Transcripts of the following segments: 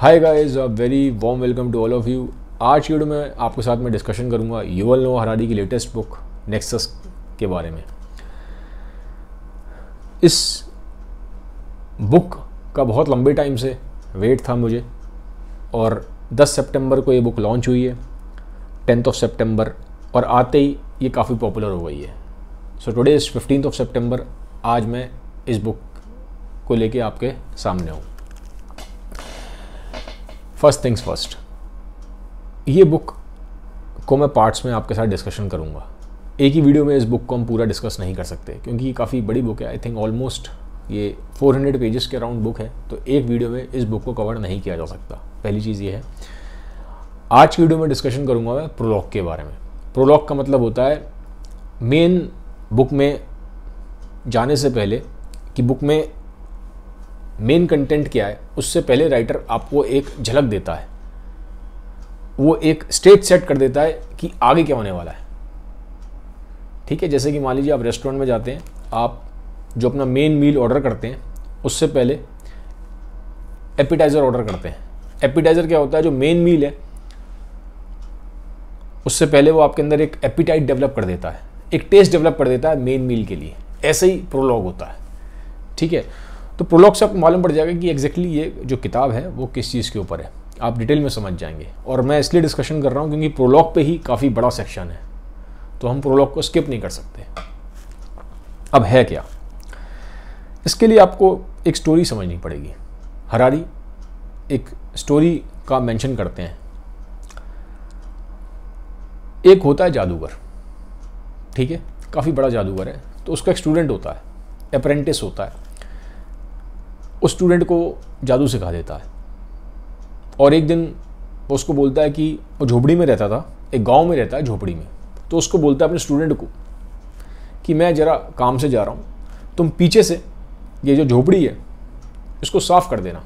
hi guys a very warm welcome to all of you आज की video में आपके साथ मैं डिस्कशन करूंगा यूवल नो हरारी की लेटेस्ट बुक नेक्सस के बारे में इस बुक का बहुत लंबे टाइम से वेट था मुझे और 10 सितंबर को ये बुक लॉन्च हुई है टेंथ ऑफ सितंबर और आते ही ये काफ़ी पॉपुलर हो गई है so today is fifteen of September आज मैं इस बुक को लेके आपके सामने हूँ फर्स्ट थिंग्स फर्स्ट ये बुक को मैं पार्ट्स में आपके साथ डिस्कशन करूँगा एक ही वीडियो में इस बुक को हम पूरा डिस्कस नहीं कर सकते क्योंकि ये काफ़ी बड़ी बुक है आई थिंक ऑलमोस्ट ये 400 पेजेस के अराउंड बुक है तो एक वीडियो में इस बुक को कवर नहीं किया जा सकता पहली चीज़ ये है आज की वीडियो में डिस्कशन करूँगा मैं प्रोलॉग के बारे में प्रोलॉग का मतलब होता है मेन बुक में जाने से पहले कि बुक में मेन कंटेंट क्या है उससे पहले राइटर आपको एक झलक देता है वो एक स्टेज सेट कर देता है कि आगे क्या होने वाला है ठीक है जैसे कि मान लीजिए आप रेस्टोरेंट में जाते हैं आप जो अपना मेन मील ऑर्डर करते हैं उससे पहले एपिटाइज़र ऑर्डर करते हैं एपिटाइज़र क्या होता है जो मेन मील है उससे पहले वो आपके अंदर एक एपिटाइट डेवलप कर देता है एक टेस्ट डेवलप कर देता है मेन मील के लिए ऐसे ही प्रोलॉग होता है ठीक है तो प्रोलॉग से आपको मालूम पड़ जाएगा कि एग्जैक्टली ये जो किताब है वो किस चीज़ के ऊपर है आप डिटेल में समझ जाएंगे और मैं इसलिए डिस्कशन कर रहा हूँ क्योंकि प्रोलॉग पे ही काफ़ी बड़ा सेक्शन है तो हम प्रोलॉग को स्किप नहीं कर सकते अब है क्या इसके लिए आपको एक स्टोरी समझनी पड़ेगी हरारी एक स्टोरी का मेंशन करते हैं एक होता है जादूगर ठीक है काफ़ी बड़ा जादूगर है तो उसका एक स्टूडेंट होता है अप्रेंटिस होता है उस स्टूडेंट को जादू सिखा देता है और एक दिन वो उसको बोलता है कि वो झोपड़ी में रहता था एक गांव में रहता है झोपड़ी में तो उसको बोलता है अपने स्टूडेंट को कि मैं ज़रा काम से जा रहा हूँ तुम पीछे से ये जो झोपड़ी है इसको साफ़ कर देना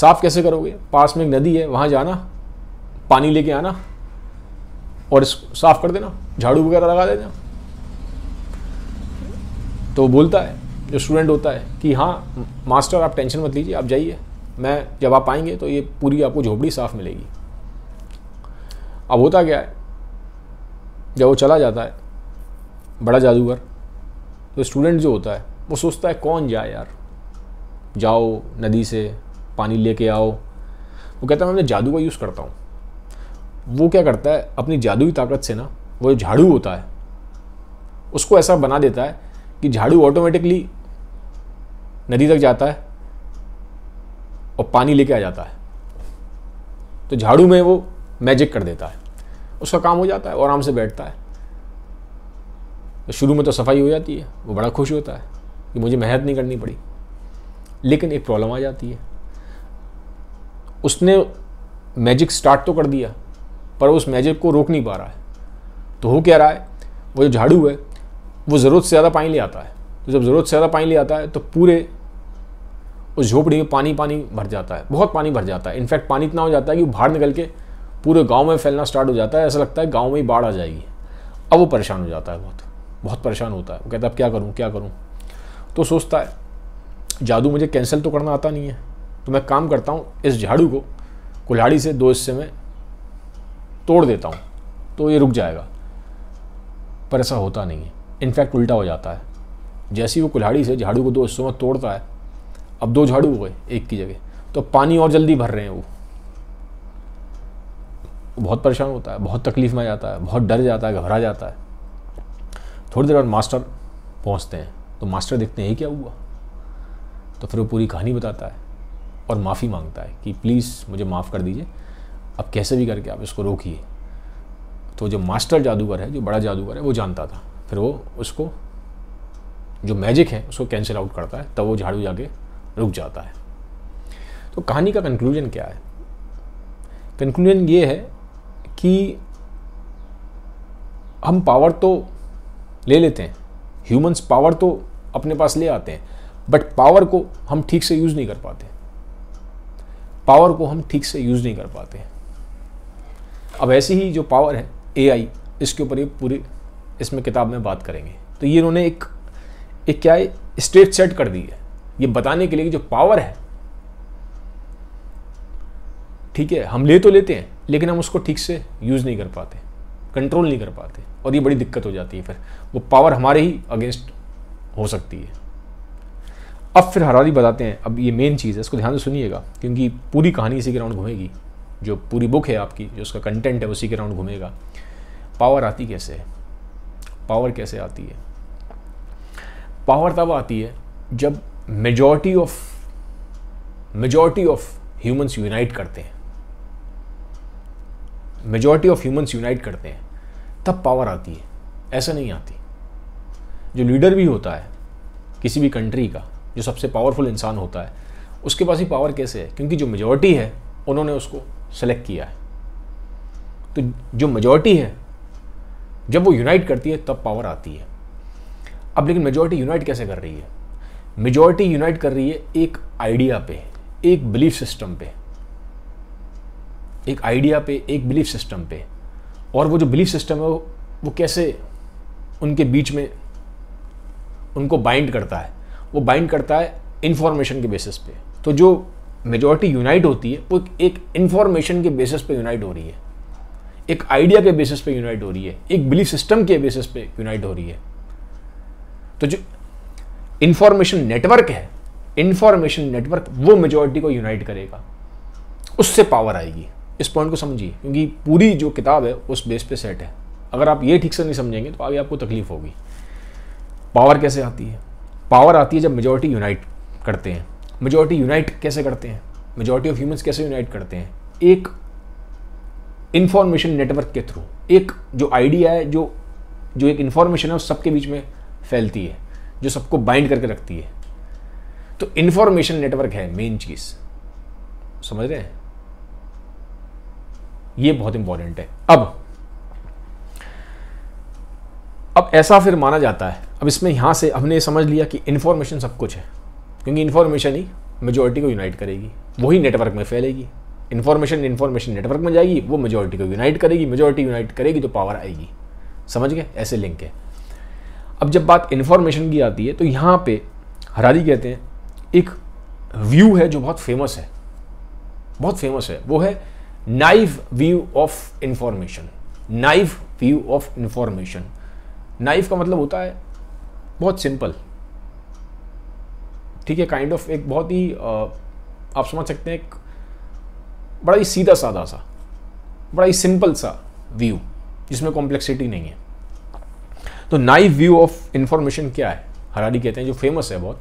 साफ़ कैसे करोगे पास में एक नदी है वहाँ जाना पानी लेके आना और इसको साफ़ कर देना झाड़ू वगैरह लगा देना तो बोलता है जो स्टूडेंट होता है कि हाँ मास्टर आप टेंशन मत लीजिए आप जाइए मैं जब आप आएंगे तो ये पूरी आपको झोपड़ी साफ मिलेगी अब होता क्या है जब वो चला जाता है बड़ा जादूगर तो स्टूडेंट जो होता है वो सोचता है कौन जाए यार जाओ नदी से पानी लेके आओ वो कहता है मैं जादू का यूज़ करता हूँ वो क्या करता है अपनी जादुई ताकत से ना वो झाड़ू होता है उसको ऐसा बना देता है कि झाड़ू ऑटोमेटिकली नदी तक जाता है और पानी लेके आ जाता है तो झाड़ू में वो मैजिक कर देता है उसका काम हो जाता है और आराम से बैठता है तो शुरू में तो सफाई हो जाती है वो बड़ा खुश होता है कि मुझे मेहनत नहीं करनी पड़ी लेकिन एक प्रॉब्लम आ जाती है उसने मैजिक स्टार्ट तो कर दिया पर उस मैजिक को रोक नहीं पा रहा है तो हो क्या रहा है वो जो झाड़ू है वो ज़रूरत से ज़्यादा पानी ले आता है तो जब ज़रूरत से ज़्यादा पानी ले आता है तो पूरे उस झोपड़ी में पानी पानी भर जाता है बहुत पानी भर जाता है इनफैक्ट पानी इतना हो जाता है कि बाहर निकल के पूरे गांव में फैलना स्टार्ट हो जाता है ऐसा लगता है गांव में ही बाढ़ आ जाएगी अब वो परेशान हो जाता है बहुत बहुत परेशान होता है वो कहता है अब क्या करूँ क्या करूँ तो सोचता है जादू मुझे कैंसिल तो करना आता नहीं है तो मैं काम करता हूँ इस झाड़ू को कुल्हाड़ी से दो हिस्से में तोड़ देता हूँ तो ये रुक जाएगा पर ऐसा होता नहीं है इनफैक्ट उल्टा हो जाता है जैसे ही वो कुल्हाड़ी से झाड़ू को दो हिस्सों में तोड़ता है अब दो झाड़ू हो गए एक की जगह तो पानी और जल्दी भर रहे हैं वो बहुत परेशान होता है बहुत तकलीफ में जाता है बहुत डर जाता है घबरा जाता है थोड़ी देर बाद मास्टर पहुंचते हैं तो मास्टर देखते हैं क्या हुआ तो फिर वो पूरी कहानी बताता है और माफ़ी मांगता है कि प्लीज़ मुझे माफ़ कर दीजिए अब कैसे भी करके आप इसको रोकिए तो जो मास्टर जादूगर है जो बड़ा जादूगर है वो जानता था फिर वो उसको जो मैजिक है उसको कैंसिल आउट करता है तब वो झाड़ू जाके रुक जाता है तो कहानी का कंक्लूजन क्या है कंक्लूजन ये है कि हम पावर तो ले लेते हैं ह्यूमंस पावर तो अपने पास ले आते हैं बट पावर को हम ठीक से यूज़ नहीं कर पाते पावर को हम ठीक से यूज़ नहीं कर पाते अब ऐसी ही जो पावर है एआई इसके ऊपर ये पूरी इसमें किताब में बात करेंगे तो ये इन्होंने एक एक क्या है स्टेट सेट कर दी है ये बताने के लिए कि जो पावर है ठीक है हम ले तो लेते हैं लेकिन हम उसको ठीक से यूज़ नहीं कर पाते कंट्रोल नहीं कर पाते और ये बड़ी दिक्कत हो जाती है फिर वो पावर हमारे ही अगेंस्ट हो सकती है अब फिर हरारी बताते हैं अब ये मेन चीज़ है इसको ध्यान से सुनिएगा क्योंकि पूरी कहानी इसी के राउंड घूमेगी जो पूरी बुक है आपकी जो उसका कंटेंट है उसी के राउंड घूमेगा पावर आती कैसे है पावर कैसे आती है पावर तब आती है जब majority of majority of humans unite करते हैं मेजॉरिटी ऑफ ह्यूमंस यूनाइट करते हैं तब पावर आती है ऐसा नहीं आती जो लीडर भी होता है किसी भी कंट्री का जो सबसे पावरफुल इंसान होता है उसके पास ही पावर कैसे है क्योंकि जो मेजॉरिटी है उन्होंने उसको सेलेक्ट किया है तो जो मेजॉरिटी है जब वो यूनाइट करती है तब पावर आती है अब लेकिन मेजॉरिटी यूनाइट कैसे कर रही है मेजॉरिटी यूनाइट कर रही है एक आइडिया पे एक बिलीफ सिस्टम पे एक आइडिया पे एक बिलीफ सिस्टम पे और वो जो बिलीफ सिस्टम है वो, वो कैसे उनके बीच में उनको बाइंड करता है वो बाइंड करता है इंफॉर्मेशन के बेसिस पे तो जो मेजॉरिटी यूनाइट होती है वो एक इंफॉर्मेशन के बेसिस पे यूनाइट हो रही है एक आइडिया के बेसिस पे यूनाइट हो रही है एक बिलीफ सिस्टम के बेसिस पे यूनाइट हो रही है तो जो इंफॉर्मेशन नेटवर्क है इंफॉर्मेशन नेटवर्क वो मेजोरिटी को यूनाइट करेगा उससे पावर आएगी इस पॉइंट को समझिए क्योंकि पूरी जो किताब है उस बेस पे सेट है अगर आप ये ठीक से नहीं समझेंगे तो आगे आपको तकलीफ होगी पावर कैसे आती है पावर आती है जब मेजोरिटी यूनाइट करते हैं मेजोरिटी यूनाइट कैसे करते हैं मेजोरिटी ऑफ ह्यूमंस कैसे यूनाइट करते हैं एक इंफॉर्मेशन नेटवर्क के थ्रू एक जो आइडिया है जो जो एक इन्फॉर्मेशन है उस सबके बीच में फैलती है जो सबको बाइंड करके रखती है तो इंफॉर्मेशन नेटवर्क है मेन चीज़ समझ रहे हैं ये बहुत इंपॉर्टेंट है अब अब ऐसा फिर माना जाता है अब इसमें यहां से हमने समझ लिया कि इंफॉर्मेशन सब कुछ है क्योंकि इंफॉर्मेशन ही मेजोरिटी को यूनाइट करेगी वही नेटवर्क में फैलेगी इन्फॉर्मेशन इन्फॉर्मेशन नेटवर्क में जाएगी वो मेजोरिटी को यूनाइट करेगी मेजोरिटी यूनाइट करेगी तो पावर आएगी समझ गए ऐसे लिंक है अब जब बात इन्फॉर्मेशन की आती है तो यहाँ पे हरारी कहते हैं एक व्यू है जो बहुत फेमस है बहुत फेमस है वो है naive view of information naive view of information naive का मतलब होता है बहुत सिंपल ठीक है काइंड ऑफ एक बहुत ही आप समझ सकते हैं एक बड़ा ही सीधा साधा सा बड़ा ही सिंपल सा व्यू जिसमें कॉम्प्लेक्सिटी नहीं है तो नाइव व्यू ऑफ इन्फॉर्मेशन क्या है हरारी कहते हैं जो फेमस है बहुत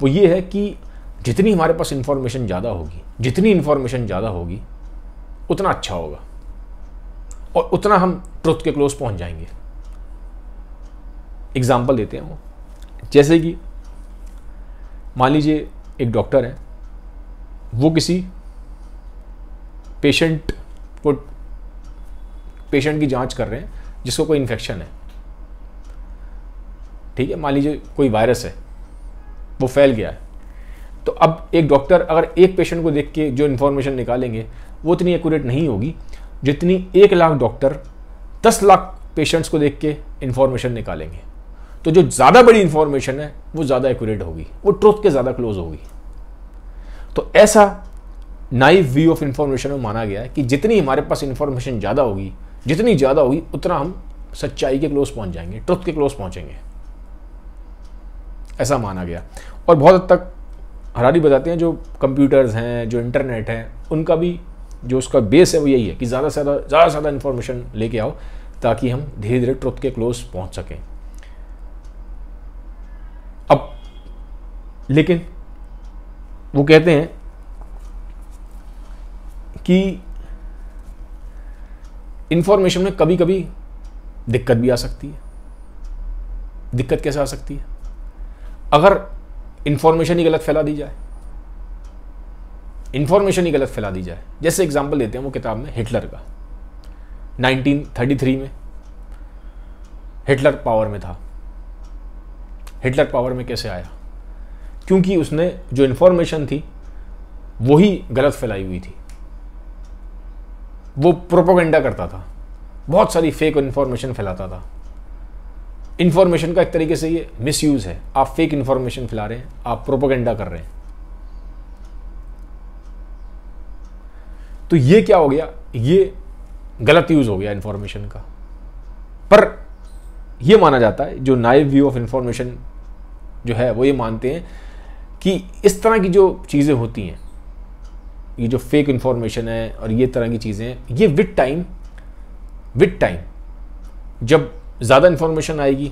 वो ये है कि जितनी हमारे पास इन्फॉर्मेशन ज़्यादा होगी जितनी इन्फॉर्मेशन ज़्यादा होगी उतना अच्छा होगा और उतना हम ट्रुथ के क्लोज पहुंच जाएंगे एग्जाम्पल देते हैं वो जैसे कि मान लीजिए एक डॉक्टर है वो किसी पेशेंट को पेशेंट की जांच कर रहे हैं जिसको कोई इन्फेक्शन है ठीक है मान लीजिए कोई वायरस है वो फैल गया है तो अब एक डॉक्टर अगर एक पेशेंट को देख के जो इन्फॉर्मेशन निकालेंगे वो उतनी एक्यूरेट नहीं होगी जितनी एक लाख डॉक्टर दस लाख पेशेंट्स को देख के इन्फॉर्मेशन निकालेंगे तो जो ज़्यादा बड़ी इन्फॉर्मेशन है वो ज़्यादा एक्यूरेट होगी वो ट्रुथ के ज़्यादा क्लोज होगी तो ऐसा नाइव व्यू ऑफ इन्फॉर्मेशन में माना गया है कि जितनी हमारे पास इन्फॉर्मेशन ज़्यादा होगी जितनी ज़्यादा होगी उतना हम सच्चाई के क्लोज पहुंच जाएंगे ट्रुथ के क्लोज पहुंचेंगे ऐसा माना गया और बहुत हद तक हरारी बताते हैं जो कंप्यूटर्स हैं जो इंटरनेट हैं उनका भी जो उसका बेस है वो यही है कि ज़्यादा से ज़्यादा ज़्यादा से ज़्यादा इन्फॉर्मेशन लेके आओ ताकि हम धीरे धीरे ट्रुथ के क्लोज पहुँच सकें अब लेकिन वो कहते हैं कि इन्फॉर्मेशन में कभी कभी दिक्कत भी आ सकती है दिक्कत कैसे आ सकती है अगर इन्फॉर्मेशन ही गलत फैला दी जाए इन्फॉर्मेशन ही गलत फैला दी जाए जैसे एग्जाम्पल देते हैं वो किताब में हिटलर का 1933 में हिटलर पावर में था हिटलर पावर में कैसे आया क्योंकि उसने जो इन्फॉर्मेशन थी वही गलत फैलाई हुई थी वो प्रोपोगेंडा करता था बहुत सारी फेक इन्फॉर्मेशन फैलाता था इन्फॉर्मेशन का एक तरीके से ये मिसयूज है आप फेक इन्फॉर्मेशन फैला रहे हैं आप प्रोपोगेंडा कर रहे हैं तो ये क्या हो गया ये गलत यूज हो गया इन्फॉर्मेशन का पर यह माना जाता है जो नाइव व्यू ऑफ इन्फॉर्मेशन जो है वो ये मानते हैं कि इस तरह की जो चीज़ें होती हैं ये जो फेक इन्फॉर्मेशन है और ये तरह की चीज़ें ये विद टाइम विद टाइम जब ज़्यादा इन्फॉर्मेशन आएगी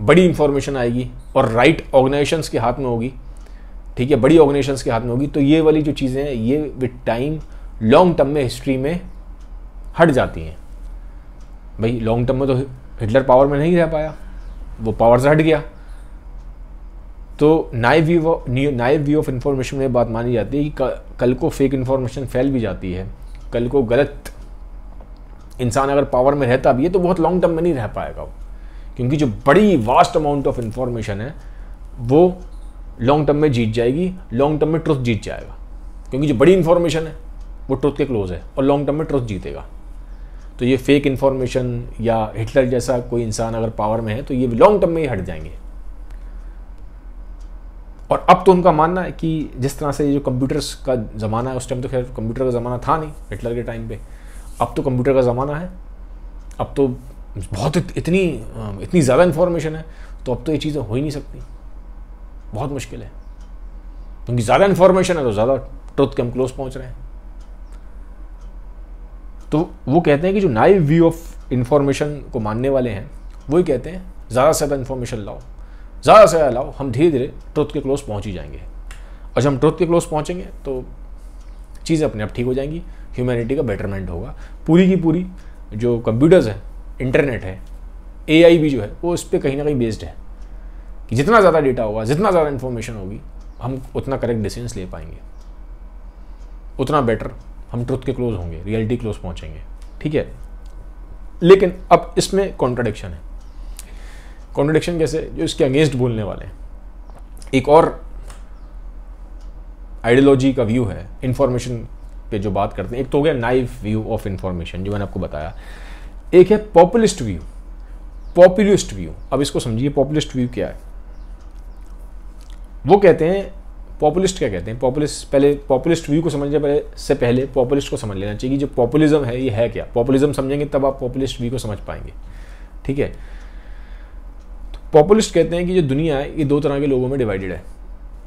बड़ी इन्फॉर्मेशन आएगी और राइट ऑर्गेनाइजेशन के हाथ में होगी ठीक है बड़ी ऑर्गेनाइजेशन के हाथ में होगी तो ये वाली जो चीज़ें हैं ये विद टाइम लॉन्ग टर्म में हिस्ट्री में हट जाती हैं भाई लॉन्ग टर्म में तो हिटलर पावर में नहीं रह पाया वो पावर से हट गया तो naive view naive view of information में बात मानी जाती है कि कल को फेक इन्फॉर्मेशन फैल भी जाती है कल को गलत इंसान अगर पावर में रहता भी है तो बहुत लॉन्ग टर्म में नहीं रह पाएगा वो क्योंकि जो बड़ी वास्ट अमाउंट ऑफ इन्फॉर्मेशन है वो लॉन्ग टर्म में जीत जाएगी लॉन्ग टर्म में ट्रुथ जीत जाएगा क्योंकि जो बड़ी इन्फॉर्मेशन है वो ट्रुथ के क्लोज है और लॉन्ग टर्म में ट्रुथ जीतेगा तो ये फेक इन्फॉर्मेशन या हिटलर जैसा कोई इंसान अगर पावर में है तो ये लॉन्ग टर्म में ही हट जाएंगे और अब तो उनका मानना है कि जिस तरह से ये जो कंप्यूटर्स का ज़माना है उस टाइम तो खैर कंप्यूटर का ज़माना था नहीं हिटलर के टाइम पे अब तो कंप्यूटर का ज़माना है अब तो बहुत इतनी इतनी ज़्यादा इन्फॉर्मेशन है तो अब तो ये चीज़ें हो ही नहीं सकती बहुत मुश्किल है क्योंकि ज़्यादा इन्फॉर्मेशन है तो ज़्यादा ट्रुथ के हम क्लोज पहुँच रहे हैं तो वो कहते हैं कि जो नाइव व्यू ऑफ इन्फॉर्मेशन को मानने वाले हैं वही कहते हैं ज़्यादा से ज़्यादा इन्फॉर्मेशन लाओ ज़्यादा से ज़्यादा लाओ हम धीरे धीरे ट्रुथ के क्लोज पहुँच ही जाएंगे और जब हम ट्रुथ के क्लोज पहुँचेंगे तो चीज़ें अपने आप ठीक हो जाएंगी ह्यूमैनिटी का बेटरमेंट होगा पूरी की पूरी जो कंप्यूटर्स है इंटरनेट है ए भी जो है वो इस पर कहीं ना कहीं बेस्ड है कि जितना ज़्यादा डेटा होगा जितना ज़्यादा इन्फॉर्मेशन होगी हम उतना करेक्ट डिसीजंस ले पाएंगे उतना बेटर हम ट्रुथ के क्लोज होंगे रियलिटी क्लोज पहुंचेंगे ठीक है लेकिन अब इसमें कॉन्ट्रडिक्शन है कॉन्ट्रडिक्शन कैसे जो इसके अगेंस्ट बोलने वाले हैं एक और आइडियोलॉजी का व्यू है इंफॉर्मेशन पे जो बात करते हैं एक तो हो गया नाइव व्यू ऑफ इंफॉर्मेशन जो मैंने आपको बताया एक है पॉपुलिस्ट व्यू पॉपुलिस्ट व्यू अब इसको समझिए पॉपुलिस्ट व्यू क्या है वो कहते हैं पॉपुलिस्ट क्या कहते हैं पॉपुलिस्ट पहले पॉपुलिस्ट व्यू को समझने पहले से पहले पॉपुलिस्ट को समझ लेना चाहिए कि जो पॉपुलिज्म है ये है क्या पॉपुलिज्म समझेंगे तब आप पॉपुलिस्ट व्यू को समझ पाएंगे ठीक है तो पॉपुलिस्ट कहते हैं कि जो दुनिया है ये दो तरह के लोगों में डिवाइडेड है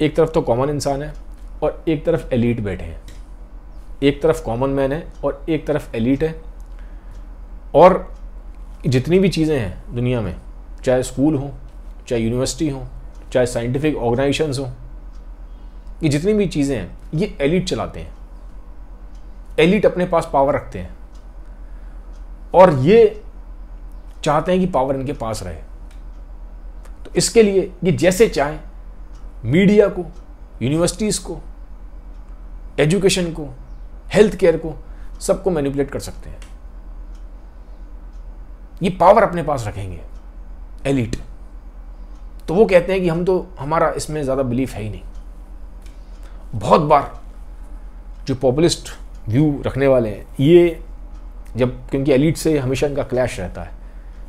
एक तरफ तो कॉमन इंसान है और एक तरफ एलिट बैठे हैं एक तरफ कॉमन मैन है और एक तरफ एलिट है और जितनी भी चीज़ें हैं दुनिया में चाहे स्कूल हो चाहे यूनिवर्सिटी हो चाहे साइंटिफिक ऑर्गेनाइजेशन हों ये जितनी भी चीज़ें हैं ये एलिट चलाते हैं एलिट अपने पास पावर रखते हैं और ये चाहते हैं कि पावर इनके पास रहे तो इसके लिए ये जैसे चाहें मीडिया को यूनिवर्सिटीज़ को एजुकेशन को हेल्थ केयर को सबको मैनिपुलेट कर सकते हैं ये पावर अपने पास रखेंगे एलिट तो वो कहते हैं कि हम तो हमारा इसमें ज़्यादा बिलीफ है ही नहीं बहुत बार जो पॉपुलिस्ट व्यू रखने वाले हैं ये जब क्योंकि एलिट से हमेशा इनका क्लैश रहता है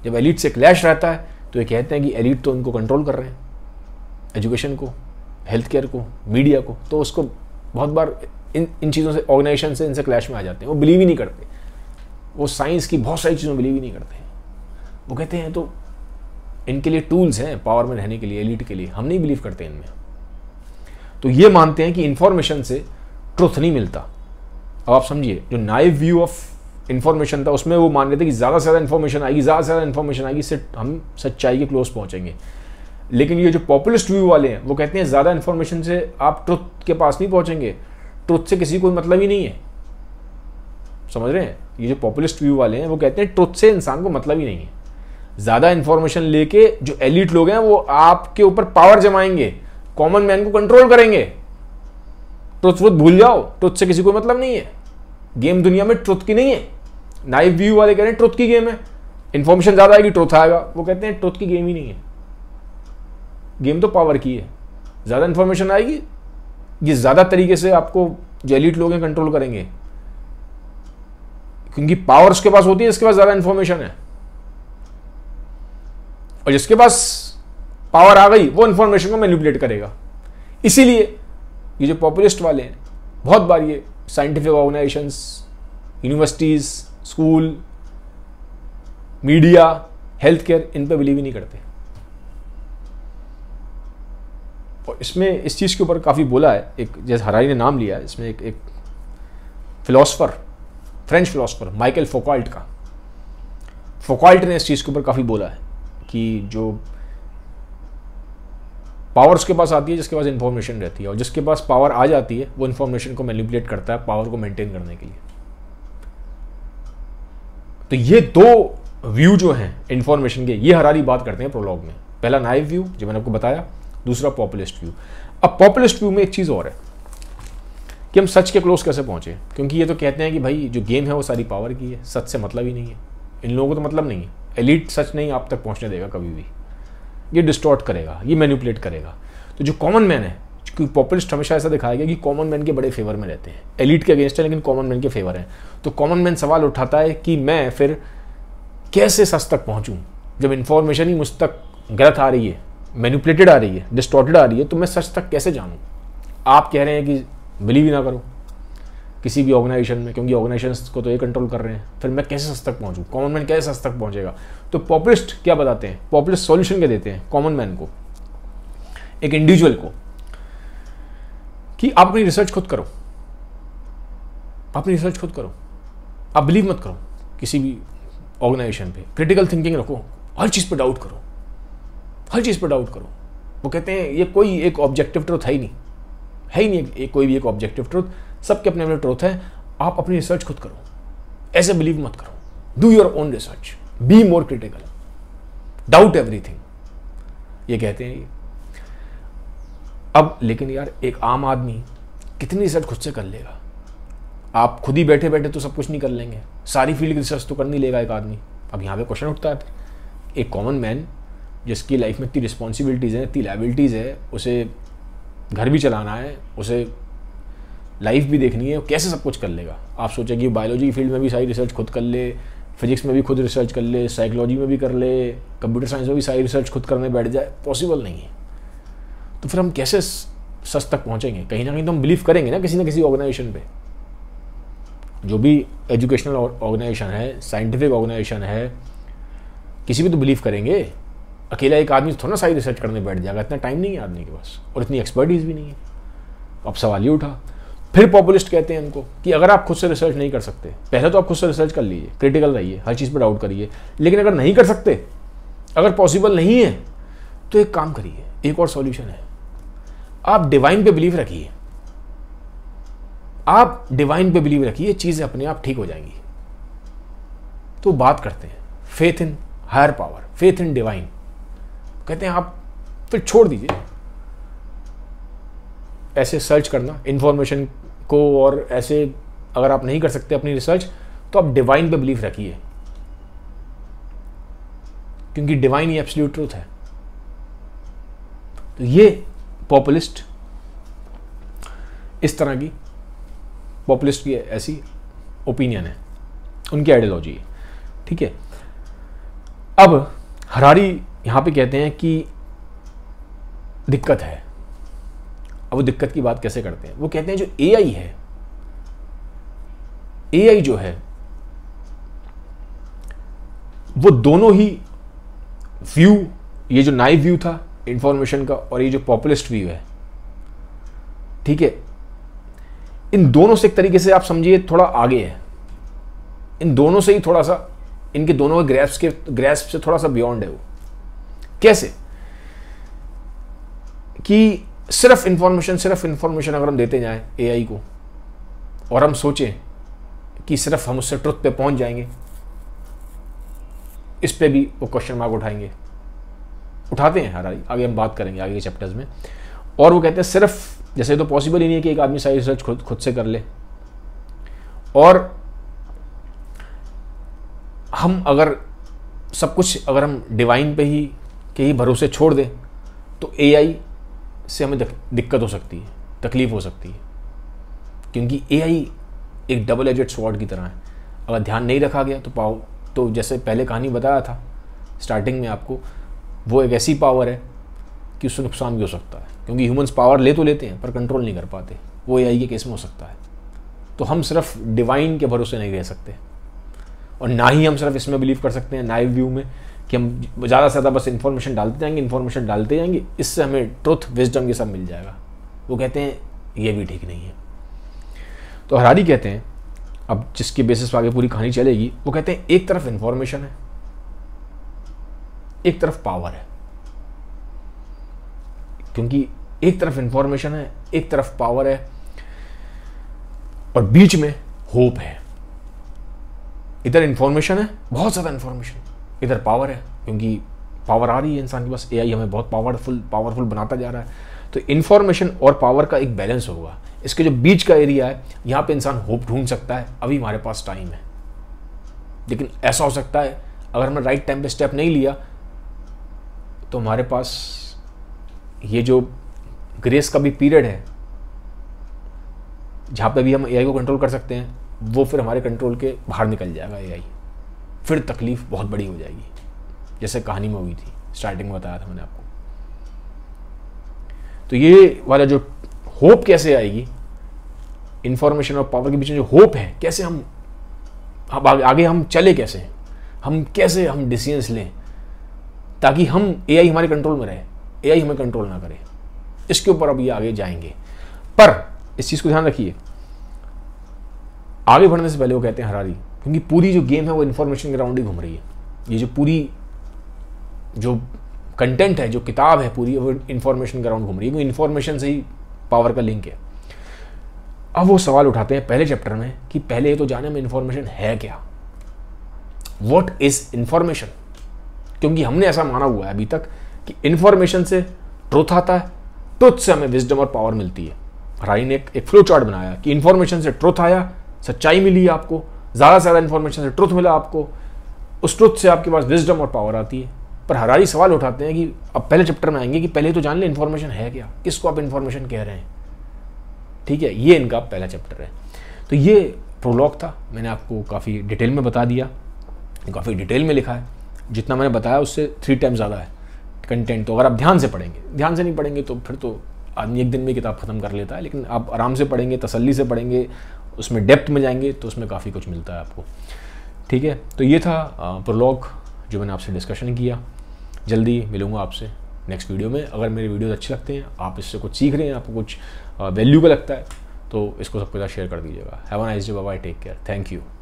जब एलिट से क्लैश रहता है तो ये कहते हैं कि एलिट तो इनको कंट्रोल कर रहे हैं एजुकेशन को हेल्थ केयर को मीडिया को तो उसको बहुत बार इन इन चीज़ों से ऑर्गेनाइजेशन से इनसे क्लैश में आ जाते हैं वो बिलीव ही नहीं करते वो साइंस की बहुत सारी चीज़ों में बिलीव ही नहीं करते वो कहते हैं तो इनके लिए टूल्स हैं पावर में रहने के लिए एलिट के लिए हम नहीं बिलीव करते इनमें तो ये मानते हैं कि इन्फॉर्मेशन से ट्रुथ नहीं मिलता अब आप समझिए जो नाइव व्यू ऑफ इन्फॉर्मेशन था उसमें वो मान रहे थे कि ज़्यादा से ज़्यादा इन्फॉर्मेशन आएगी ज़्यादा से ज़्यादा इन्फॉर्मेशन आएगी इससे हम सच्चाई के क्लोज पहुँचेंगे लेकिन ये जो पॉपुलिस्ट व्यू वाले हैं वो कहते हैं ज़्यादा इन्फॉर्मेशन से आप ट्रुथ के पास नहीं पहुँचेंगे तो से किसी को मतलब ही नहीं है समझ रहे हैं ये जो पॉपुलिस्ट व्यू वाले हैं वो कहते हैं ट्रुथ से इंसान को मतलब ही नहीं है ज़्यादा इंफॉर्मेशन लेके जो एलिट लोग हैं वो आपके ऊपर पावर जमाएंगे कॉमन मैन को कंट्रोल करेंगे ट्रुथ व्रुथ भूल जाओ ट्रुथ से किसी को मतलब नहीं है गेम दुनिया में ट्रुथ की नहीं है नाइफ व्यू वाले कह रहे हैं ट्रुथ की गेम है इंफॉर्मेशन ज़्यादा आएगी ट्रुथ आएगा वो कहते हैं ट्रुथ की गेम ही नहीं है गेम तो पावर की है ज़्यादा इंफॉर्मेशन आएगी ये ज़्यादा तरीके से आपको जो लोग हैं कंट्रोल करेंगे क्योंकि पावर उसके पास होती है इसके पास ज़्यादा इंफॉर्मेशन है और जिसके पास पावर आ गई वो इन्फॉर्मेशन को मैनिपुलेट करेगा इसीलिए ये जो पॉपुलिस्ट वाले हैं बहुत बार ये scientific organisation universities school media health care इन पर बिलीव ही नहीं करते और इसमें इस चीज़ के ऊपर काफ़ी बोला है एक जैसे हरारी ने नाम लिया है इसमें एक एक philosopher French philosopher Michael Foucault का फोकॉल्ट ने इस चीज़ के ऊपर काफ़ी बोला है कि जो पावर उसके पास आती है जिसके पास इन्फॉर्मेशन रहती है और जिसके पास पावर आ जाती है वो इन्फॉर्मेशन को मैनिपुलेट करता है पावर को मेंटेन करने के लिए तो ये दो व्यू जो हैं इन्फॉर्मेशन के ये हरारी बात करते हैं प्रोलॉग में पहला नाइव व्यू जो मैंने आपको बताया दूसरा पॉपुलिस्ट व्यू अब पॉपुलिस्ट व्यू में एक चीज़ और है कि हम सच के क्लोज कैसे पहुँचे क्योंकि ये तो कहते हैं कि भाई जो गेम है वो सारी पावर की है सच से मतलब ही नहीं है इन लोगों को तो मतलब नहीं है एलिट सच नहीं आप तक पहुँचने देगा कभी भी ये डिस्टॉर्ट करेगा ये मैनिपुलेट करेगा तो जो कॉमन मैन है क्योंकि पॉपुलिस्ट हमेशा ऐसा दिखाया गया कि कॉमन मैन के बड़े फेवर में रहते हैं एलिट के अगेंस्ट है लेकिन कॉमन मैन के फेवर हैं तो कॉमन मैन सवाल उठाता है कि मैं फिर कैसे सच तक पहुँचूँ जब इन्फॉर्मेशन ही मुझ तक गलत आ रही है मैनिपुलेटेड आ रही है डिस्टॉर्टेड आ रही है तो मैं सच तक कैसे जानूँ आप कह रहे हैं कि बिलीव ही ना करो किसी भी ऑर्गेनाइजेशन में क्योंकि ऑर्गेनाइजेशन को तो ये कंट्रोल कर रहे हैं फिर मैं कैसे सच तक पहुँचूँ कॉमन मैन कैसे सच तक पहुँचेगा तो पॉपुलिस्ट क्या बताते हैं पॉपुलिस्ट सोल्यूशन क्या देते हैं कॉमन मैन को एक इंडिविजुअल को कि आप अपनी रिसर्च खुद करो अपनी रिसर्च खुद करो आप बिलीव मत करो किसी भी ऑर्गेनाइजेशन पे क्रिटिकल थिंकिंग रखो हर चीज़ पे डाउट करो हर चीज़ पर डाउट करो वो कहते हैं ये कोई एक ऑब्जेक्टिव ट्रुथ है ही नहीं है ही नहीं एक, कोई भी एक ऑब्जेक्टिव ट्रुथ सबके अपने अपने ट्रुथ है आप अपनी रिसर्च खुद करो ऐसे बिलीव मत करो do your own research be more critical doubt everything ये कहते हैं ये अब लेकिन यार एक आम आदमी कितनी रिसर्च खुद से कर लेगा आप खुद ही बैठे बैठे तो सब कुछ नहीं कर लेंगे सारी फील्ड की रिसर्च तो कर नहीं लेगा एक आदमी अब यहाँ पे क्वेश्चन उठता है एक कॉमन मैन जिसकी लाइफ में इतनी रिस्पॉन्सिबिलिटीज़ हैं इतनी लाइबिलिटीज़ है उसे घर भी चलाना है उसे लाइफ भी देखनी है कैसे सब कुछ कर लेगा आप सोचें कि बायोलॉजी की फील्ड में भी सारी रिसर्च खुद कर ले फिजिक्स में भी खुद रिसर्च कर ले साइकोलॉजी में भी कर ले कंप्यूटर साइंस में भी सारी रिसर्च खुद करने बैठ जाए पॉसिबल नहीं है तो फिर हम कैसे सच तक पहुँचेंगे कहीं ना कहीं तो हम बिलीव करेंगे ना किसी ना किसी ऑर्गेनाइजेशन पर जो भी एजुकेशनल ऑर्गेनाइजेशन है साइंटिफिक ऑर्गेनाइजेशन है किसी भी तो बिलीव करेंगे अकेला एक आदमी थोड़ा सारी रिसर्च करने बैठ जाएगा इतना टाइम नहीं है आदमी के पास और इतनी एक्सपर्टीज़ भी नहीं है अब सवाल ये उठा फिर पॉपुलिस्ट कहते हैं उनको कि अगर आप खुद से रिसर्च नहीं कर सकते पहले तो आप खुद से रिसर्च कर लीजिए क्रिटिकल रहिए हर चीज़ पर डाउट करिए लेकिन अगर नहीं कर सकते अगर पॉसिबल नहीं है तो एक काम करिए एक और सॉल्यूशन है आप डिवाइन पे बिलीव रखिए आप डिवाइन पे बिलीव रखिए चीज़ें अपने आप ठीक हो जाएंगी तो बात करते हैं faith in higher power faith in divine कहते हैं आप फिर छोड़ दीजिए ऐसे सर्च करना इन्फॉर्मेशन को और ऐसे अगर आप नहीं कर सकते अपनी रिसर्च तो आप डिवाइन पे बिलीफ रखिए क्योंकि डिवाइन ही एब्सोल्यूट ट्रूथ है तो ये पॉपुलिस्ट इस तरह की पॉपुलिस्ट की ऐसी ओपिनियन है उनकी आइडियोलॉजी है ठीक है अब हरारी यहाँ पे कहते हैं कि दिक्कत है अब वो दिक्कत की बात कैसे करते हैं वो कहते हैं जो एआई है एआई जो है वो दोनों ही व्यू ये जो नाइव व्यू था इंफॉर्मेशन का और ये जो पॉपुलिस्ट व्यू है ठीक है इन दोनों से एक तरीके से आप समझिए थोड़ा आगे है इन दोनों से ही थोड़ा सा इनके दोनों के ग्रैप्स के ग्रैप्स से थोड़ा सा बियॉन्ड है वो कैसे कि सिर्फ इंफॉर्मेशन सिर्फ इंफॉर्मेशन अगर हम देते जाएं एआई को और हम सोचें कि सिर्फ हम उससे ट्रुथ पे पहुंच जाएंगे इस पे भी वो क्वेश्चन मार्क उठाएंगे उठाते हैं हालांकि आगे हम बात करेंगे आगे के चैप्टर्स में और वो कहते हैं सिर्फ जैसे तो पॉसिबल ही नहीं है कि एक आदमी सारी रिसर्च खुद खुद से कर ले और हम अगर सब कुछ अगर हम डिवाइन पे ही कि भरोसे छोड़ दें तो एआई से हमें दिक्कत हो सकती है तकलीफ़ हो सकती है क्योंकि एआई एक डबल एजेड स्वॉर्ड की तरह है अगर ध्यान नहीं रखा गया तो पाओ तो जैसे पहले कहानी बताया था स्टार्टिंग में आपको वो एक ऐसी पावर है कि उससे नुकसान भी हो सकता है क्योंकि ह्यूमंस पावर ले तो लेते हैं पर कंट्रोल नहीं कर पाते वो ए के केस में हो सकता है तो हम सिर्फ डिवाइन के भरोसे नहीं रह सकते और ना ही हम सिर्फ इसमें बिलीव कर सकते हैं नाइव व्यू में कि हम ज़्यादा से ज़्यादा बस इन्फॉर्मेशन डालते जाएंगे इन्फॉर्मेशन डालते जाएंगे इससे हमें ट्रुथ विजडम ये सब मिल जाएगा वो कहते हैं ये भी ठीक नहीं है तो हरारी कहते हैं अब जिसके बेसिस पर आगे पूरी कहानी चलेगी वो कहते हैं एक तरफ इन्फॉर्मेशन है एक तरफ पावर है क्योंकि एक तरफ इन्फॉर्मेशन है एक तरफ पावर है और बीच में होप है इधर इंफॉर्मेशन है बहुत ज़्यादा इंफॉर्मेशन इधर पावर है क्योंकि पावर आ रही है इंसान के पास ए हमें बहुत पावरफुल पावरफुल बनाता जा रहा है तो इन्फॉर्मेशन और पावर का एक बैलेंस होगा इसके जो बीच का एरिया है यहाँ पे इंसान होप ढूंढ सकता है अभी हमारे पास टाइम है लेकिन ऐसा हो सकता है अगर हमने राइट टाइम पे स्टेप नहीं लिया तो हमारे पास ये जो ग्रेस का भी पीरियड है जहाँ पे भी हम एआई को कंट्रोल कर सकते हैं वो फिर हमारे कंट्रोल के बाहर निकल जाएगा एआई फिर तकलीफ़ बहुत बड़ी हो जाएगी जैसे कहानी में हुई थी स्टार्टिंग में बताया था मैंने आपको तो ये वाला जो होप कैसे आएगी इंफॉर्मेशन और पावर के बीच में जो होप है कैसे हम अब आगे, आगे हम चले कैसे हम कैसे हम डिसीजंस लें ताकि हम ए हमारे कंट्रोल में रहे ए हमें कंट्रोल ना करे इसके ऊपर अब ये आगे जाएंगे पर इस चीज़ को ध्यान रखिए आगे बढ़ने से पहले वो कहते हैं हरारी क्योंकि पूरी जो गेम है वो इन्फॉर्मेशन के राउंड ही घूम रही है ये जो पूरी जो कंटेंट है जो किताब है पूरी वो इन्फॉर्मेशन के राउंड घूम रही है वो इन्फॉर्मेशन से ही पावर का लिंक है अब वो सवाल उठाते हैं पहले चैप्टर में कि पहले ये तो जाने में इन्फॉर्मेशन है क्या वॉट इज इन्फॉर्मेशन क्योंकि हमने ऐसा माना हुआ है अभी तक कि इन्फॉर्मेशन से ट्रुथ आता है ट्रुथ से हमें विजडम और पावर मिलती है राय ने एक, एक फ्लो चार्ट बनाया कि इन्फॉर्मेशन से ट्रुथ आया सच्चाई मिली आपको ज़्यादा से ज़्यादा इन्फॉर्मेशन से ट्रुथ मिला आपको उस ट्रुथ से आपके पास विजडम और पावर आती है पर हरारी सवाल उठाते हैं कि अब पहले चैप्टर में आएंगे कि पहले तो जान लें इन्फॉर्मेशन है क्या किसको आप इन्फॉर्मेशन कह रहे हैं ठीक है ये इनका पहला चैप्टर है तो ये प्रोलॉग था मैंने आपको काफ़ी डिटेल में बता दिया काफ़ी डिटेल में लिखा है जितना मैंने बताया उससे थ्री टाइम ज़्यादा है कंटेंट तो अगर आप ध्यान से पढ़ेंगे ध्यान से नहीं पढ़ेंगे तो फिर तो आदमी एक दिन में किताब ख़त्म कर लेता है लेकिन आप आराम से पढ़ेंगे तसल्ली से पढ़ेंगे उसमें डेप्थ में जाएंगे तो उसमें काफ़ी कुछ मिलता है आपको ठीक है तो ये था प्रोलॉग जो मैंने आपसे डिस्कशन किया जल्दी मिलूंगा आपसे नेक्स्ट वीडियो में अगर मेरे वीडियोज़ अच्छे लगते हैं आप इससे कुछ सीख रहे हैं आपको कुछ वैल्यू का लगता है तो इसको सबके साथ शेयर कर दीजिएगा have a nice day bye take care thank you